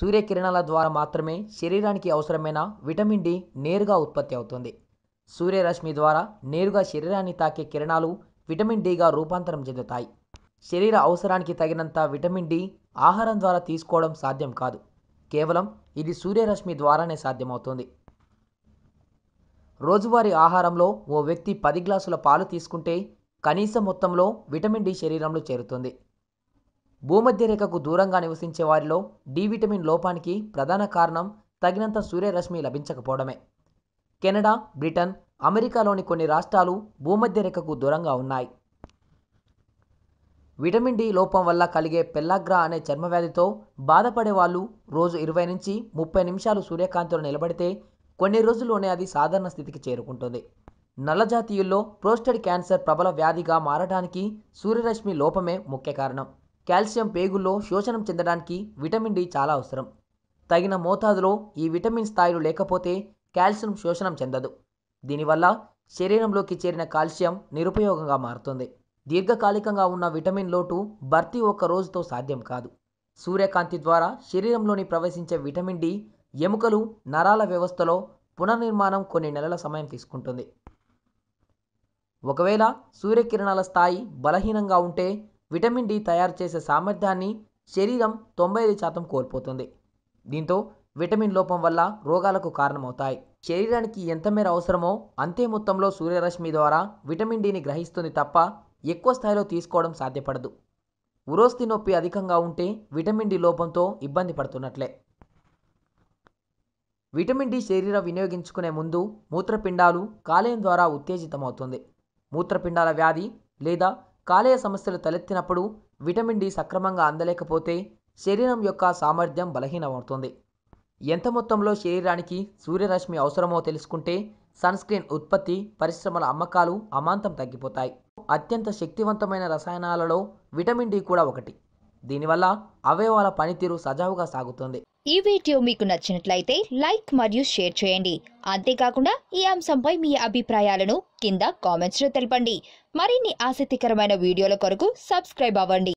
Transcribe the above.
సూర్యకిరణాల ద్వారా మాత్రమే శరీరానికి అవసరమైన విటమిన్ డి నేరుగా ఉత్పత్తి అవుతుంది సూర్యరశ్మి ద్వారా నేరుగా శరీరాన్ని తాకే కిరణాలు విటమిన్ డిగా రూపాంతరం చెందుతాయి శరీర అవసరానికి తగినంత విటమిన్ డి ఆహారం ద్వారా తీసుకోవడం సాధ్యం కాదు కేవలం ఇది సూర్యరశ్మి ద్వారానే సాధ్యమవుతుంది రోజువారీ ఆహారంలో ఓ వ్యక్తి పది గ్లాసుల పాలు తీసుకుంటే కనీస మొత్తంలో విటమిన్ డి శరీరంలో చేరుతుంది భూమధ్య రేఖకు దూరంగా నివసించే వారిలో డి విటమిన్ లోపానికి ప్రధాన కారణం తగినంత సూర్యరశ్మి లభించకపోవడమే కెనడా బ్రిటన్ అమెరికాలోని కొన్ని రాష్ట్రాలు భూమధ్య రేఖకు దూరంగా ఉన్నాయి విటమిన్ డి లోపం వల్ల కలిగే పెల్లాగ్రా అనే చర్మవ్యాధితో బాధపడే వాళ్ళు రోజు ఇరవై నుంచి ముప్పై నిమిషాలు సూర్యకాంతిలో నిలబడితే కొన్ని రోజుల్లోనే అది సాధారణ స్థితికి చేరుకుంటుంది నల్లజాతీయుల్లో ప్రోస్టెడ్ క్యాన్సర్ ప్రబల వ్యాధిగా మారడానికి సూర్యరశ్మి లోపమే ముఖ్య కారణం కాల్షియం పేగుల్లో శోషణం చెందడానికి విటమిన్ డి చాలా అవసరం తగిన మోతాదులో ఈ విటమిన్ స్థాయిలు లేకపోతే కాల్షియం శోషణం చెందదు దీనివల్ల శరీరంలోకి చేరిన కాల్షియం నిరుపయోగంగా మారుతుంది దీర్ఘకాలికంగా ఉన్న విటమిన్ లోటు భర్తీ ఒక్క రోజుతో సాధ్యం కాదు సూర్యకాంతి ద్వారా శరీరంలోని ప్రవేశించే విటమిన్ డి ఎముకలు నరాల వ్యవస్థలో పునర్నిర్మాణం కొన్ని నెలల సమయం తీసుకుంటుంది ఒకవేళ సూర్యకిరణాల స్థాయి బలహీనంగా ఉంటే విటమిన్ డి తయారు చేసే సామర్థ్యాన్ని శరీరం తొంభై ఐదు శాతం కోల్పోతుంది దీంతో విటమిన్ లోపం వల్ల రోగాలకు కారణమవుతాయి శరీరానికి ఎంత మేర అవసరమో అంతే మొత్తంలో సూర్యరశ్మి ద్వారా విటమిన్ డిని గ్రహిస్తుంది తప్ప ఎక్కువ స్థాయిలో తీసుకోవడం సాధ్యపడదు ఉరోస్తి నొప్పి అధికంగా ఉంటే విటమిన్ డి లోపంతో ఇబ్బంది పడుతున్నట్లే విటమిన్ డి శరీరం వినియోగించుకునే ముందు మూత్రపిండాలు కాలేయం ద్వారా ఉత్తేజితమవుతుంది మూత్రపిండాల వ్యాధి లేదా కాలేయ సమస్యలు తలెత్తినప్పుడు విటమిన్ డి సక్రమంగా అందలేకపోతే శరీరం యొక్క సామర్థ్యం బలహీనమవుతుంది ఎంత మొత్తంలో శరీరానికి సూర్యరశ్మి అవసరమో తెలుసుకుంటే సన్స్క్రీన్ ఉత్పత్తి పరిశ్రమల అమ్మకాలు అమాంతం తగ్గిపోతాయి అత్యంత శక్తివంతమైన రసాయనాలలో విటమిన్ డి కూడా ఒకటి దీనివల్ల అవయవాల పనితీరు సజావుగా సాగుతుంది ఈ వీడియో మీకు నచ్చినట్లయితే లైక్ మరియు షేర్ చేయండి అంతేకాకుండా ఈ అంశంపై మీ అభిప్రాయాలను కింద కామెంట్స్లో తెలపండి మరిన్ని ఆసక్తికరమైన వీడియోల కొరకు సబ్స్క్రైబ్ అవ్వండి